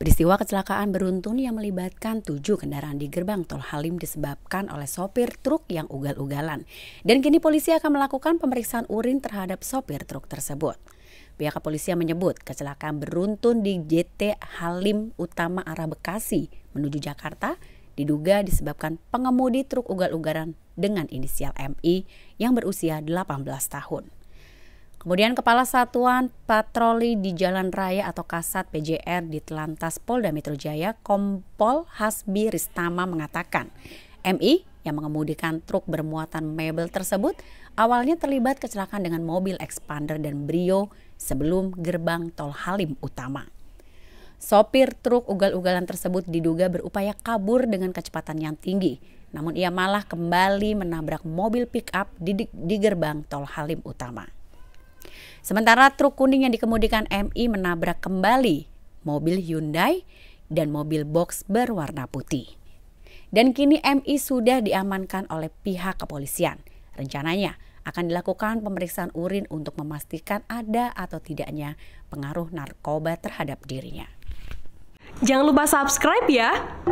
Peristiwa kecelakaan beruntun yang melibatkan tujuh kendaraan di gerbang tol Halim disebabkan oleh sopir truk yang ugal-ugalan. Dan kini polisi akan melakukan pemeriksaan urin terhadap sopir truk tersebut. Pihak kepolisian menyebut kecelakaan beruntun di JT Halim Utama arah Bekasi menuju Jakarta diduga disebabkan pengemudi truk ugal-ugalan dengan inisial MI yang berusia 18 tahun. Kemudian Kepala Satuan Patroli di Jalan Raya atau Kasat PJR di Telantas Polda Metro Jaya, Kompol Hasbi Ristama mengatakan, MI yang mengemudikan truk bermuatan mebel tersebut awalnya terlibat kecelakaan dengan mobil Expander dan Brio sebelum gerbang tol Halim Utama. Sopir truk ugal-ugalan tersebut diduga berupaya kabur dengan kecepatan yang tinggi, namun ia malah kembali menabrak mobil pick-up di, di gerbang tol Halim Utama. Sementara truk kuning yang dikemudikan MI menabrak kembali mobil Hyundai dan mobil box berwarna putih. Dan kini MI sudah diamankan oleh pihak kepolisian. Rencananya akan dilakukan pemeriksaan urin untuk memastikan ada atau tidaknya pengaruh narkoba terhadap dirinya. Jangan lupa subscribe ya.